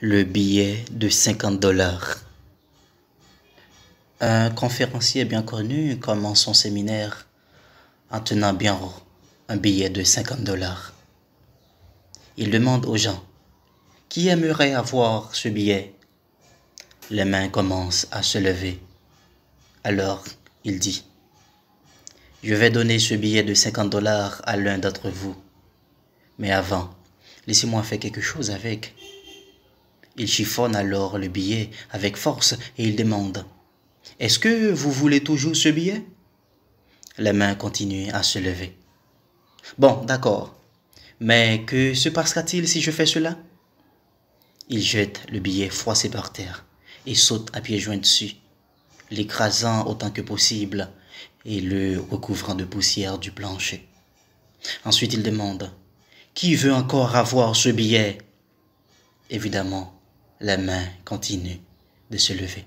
le billet de 50 dollars. Un conférencier bien connu commence son séminaire en tenant bien un billet de 50 dollars. Il demande aux gens qui aimerait avoir ce billet. Les mains commencent à se lever. Alors, il dit Je vais donner ce billet de 50 dollars à l'un d'entre vous. Mais avant, laissez-moi faire quelque chose avec. Il chiffonne alors le billet avec force et il demande Est-ce que vous voulez toujours ce billet La main continue à se lever. Bon, d'accord. Mais que se passera-t-il si je fais cela Il jette le billet froissé par terre et saute à pieds joints dessus, l'écrasant autant que possible et le recouvrant de poussière du plancher. Ensuite, il demande Qui veut encore avoir ce billet Évidemment, la main continue de se lever.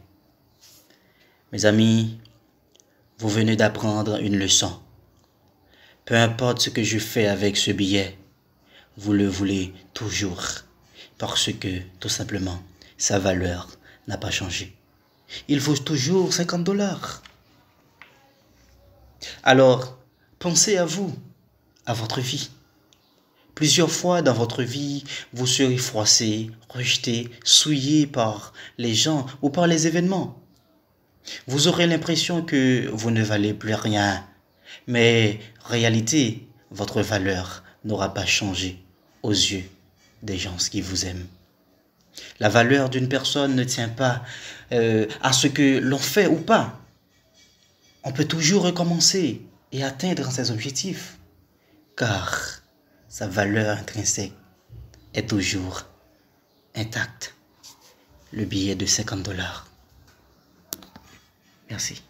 Mes amis, vous venez d'apprendre une leçon. Peu importe ce que je fais avec ce billet, vous le voulez toujours, parce que, tout simplement, sa valeur n'a pas changé. Il vaut toujours 50 dollars. Alors, pensez à vous, à votre vie. Plusieurs fois dans votre vie, vous serez froissé, rejeté, souillé par les gens ou par les événements. Vous aurez l'impression que vous ne valez plus rien. Mais en réalité, votre valeur n'aura pas changé aux yeux des gens qui vous aiment. La valeur d'une personne ne tient pas euh, à ce que l'on fait ou pas. On peut toujours recommencer et atteindre ses objectifs. Car sa valeur intrinsèque est toujours intacte. Le billet de 50 dollars. Merci.